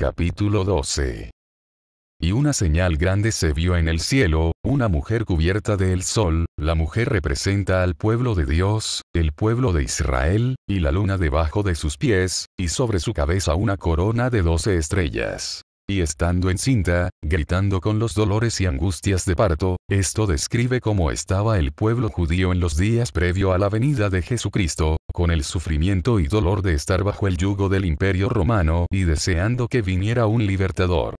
Capítulo 12. Y una señal grande se vio en el cielo, una mujer cubierta del sol, la mujer representa al pueblo de Dios, el pueblo de Israel, y la luna debajo de sus pies, y sobre su cabeza una corona de doce estrellas. Y estando encinta, gritando con los dolores y angustias de parto, esto describe cómo estaba el pueblo judío en los días previo a la venida de Jesucristo, con el sufrimiento y dolor de estar bajo el yugo del imperio romano y deseando que viniera un libertador.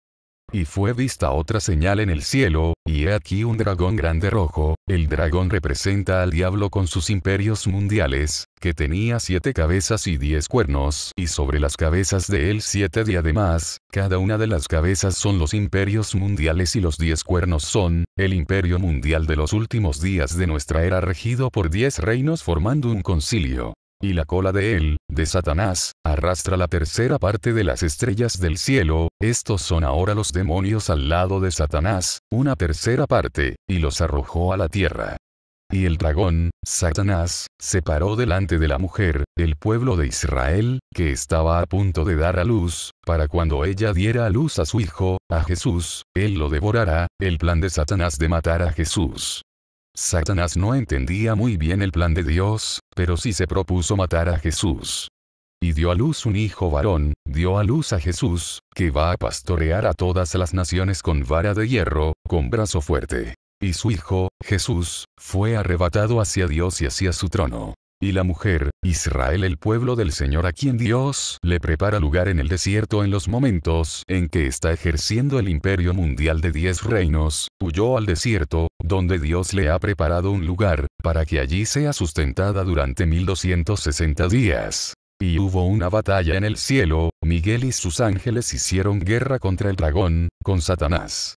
Y fue vista otra señal en el cielo, y he aquí un dragón grande rojo, el dragón representa al diablo con sus imperios mundiales, que tenía siete cabezas y diez cuernos, y sobre las cabezas de él siete y además, cada una de las cabezas son los imperios mundiales y los diez cuernos son, el imperio mundial de los últimos días de nuestra era regido por diez reinos formando un concilio y la cola de él, de Satanás, arrastra la tercera parte de las estrellas del cielo, estos son ahora los demonios al lado de Satanás, una tercera parte, y los arrojó a la tierra. Y el dragón, Satanás, se paró delante de la mujer, el pueblo de Israel, que estaba a punto de dar a luz, para cuando ella diera a luz a su hijo, a Jesús, él lo devorará, el plan de Satanás de matar a Jesús. Satanás no entendía muy bien el plan de Dios, pero sí se propuso matar a Jesús. Y dio a luz un hijo varón, dio a luz a Jesús, que va a pastorear a todas las naciones con vara de hierro, con brazo fuerte. Y su hijo, Jesús, fue arrebatado hacia Dios y hacia su trono. Y la mujer, Israel el pueblo del Señor a quien Dios le prepara lugar en el desierto en los momentos en que está ejerciendo el imperio mundial de diez reinos, huyó al desierto, donde Dios le ha preparado un lugar, para que allí sea sustentada durante 1260 días. Y hubo una batalla en el cielo, Miguel y sus ángeles hicieron guerra contra el dragón, con Satanás.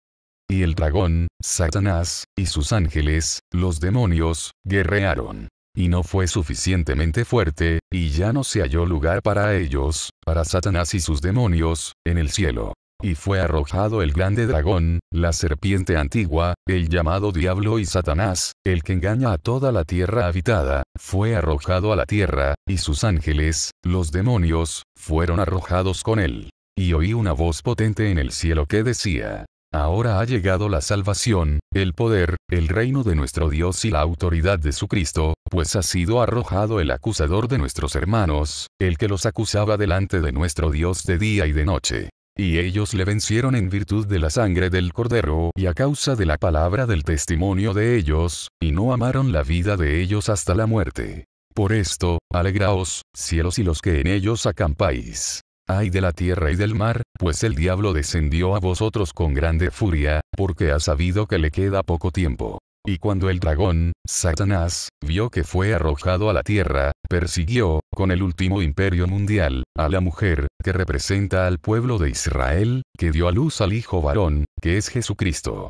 Y el dragón, Satanás, y sus ángeles, los demonios, guerrearon y no fue suficientemente fuerte, y ya no se halló lugar para ellos, para Satanás y sus demonios, en el cielo. Y fue arrojado el grande dragón, la serpiente antigua, el llamado diablo y Satanás, el que engaña a toda la tierra habitada, fue arrojado a la tierra, y sus ángeles, los demonios, fueron arrojados con él. Y oí una voz potente en el cielo que decía, Ahora ha llegado la salvación, el poder, el reino de nuestro Dios y la autoridad de su Cristo, pues ha sido arrojado el acusador de nuestros hermanos, el que los acusaba delante de nuestro Dios de día y de noche. Y ellos le vencieron en virtud de la sangre del cordero y a causa de la palabra del testimonio de ellos, y no amaron la vida de ellos hasta la muerte. Por esto, alegraos, cielos y los que en ellos acampáis. Ay de la tierra y del mar, pues el diablo descendió a vosotros con grande furia, porque ha sabido que le queda poco tiempo. Y cuando el dragón, Satanás, vio que fue arrojado a la tierra, persiguió, con el último imperio mundial, a la mujer, que representa al pueblo de Israel, que dio a luz al hijo varón, que es Jesucristo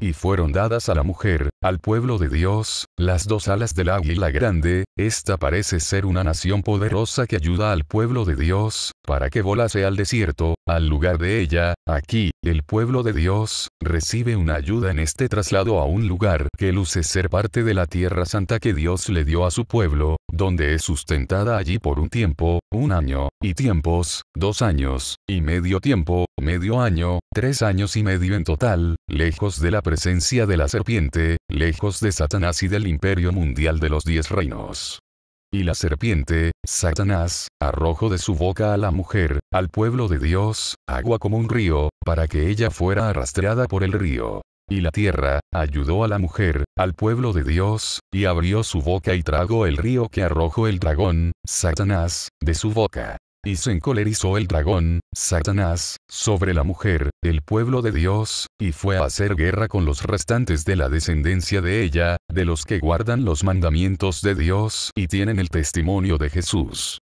y fueron dadas a la mujer, al pueblo de Dios, las dos alas del águila grande, esta parece ser una nación poderosa que ayuda al pueblo de Dios, para que volase al desierto, al lugar de ella, aquí, el pueblo de Dios, recibe una ayuda en este traslado a un lugar que luce ser parte de la tierra santa que Dios le dio a su pueblo, donde es sustentada allí por un tiempo, un año, y tiempos, dos años, y medio tiempo, medio año, tres años y medio en total, lejos de la presencia de la serpiente, lejos de Satanás y del imperio mundial de los diez reinos. Y la serpiente, Satanás, arrojó de su boca a la mujer, al pueblo de Dios, agua como un río, para que ella fuera arrastrada por el río y la tierra, ayudó a la mujer, al pueblo de Dios, y abrió su boca y tragó el río que arrojó el dragón, Satanás, de su boca. Y se encolerizó el dragón, Satanás, sobre la mujer, el pueblo de Dios, y fue a hacer guerra con los restantes de la descendencia de ella, de los que guardan los mandamientos de Dios y tienen el testimonio de Jesús.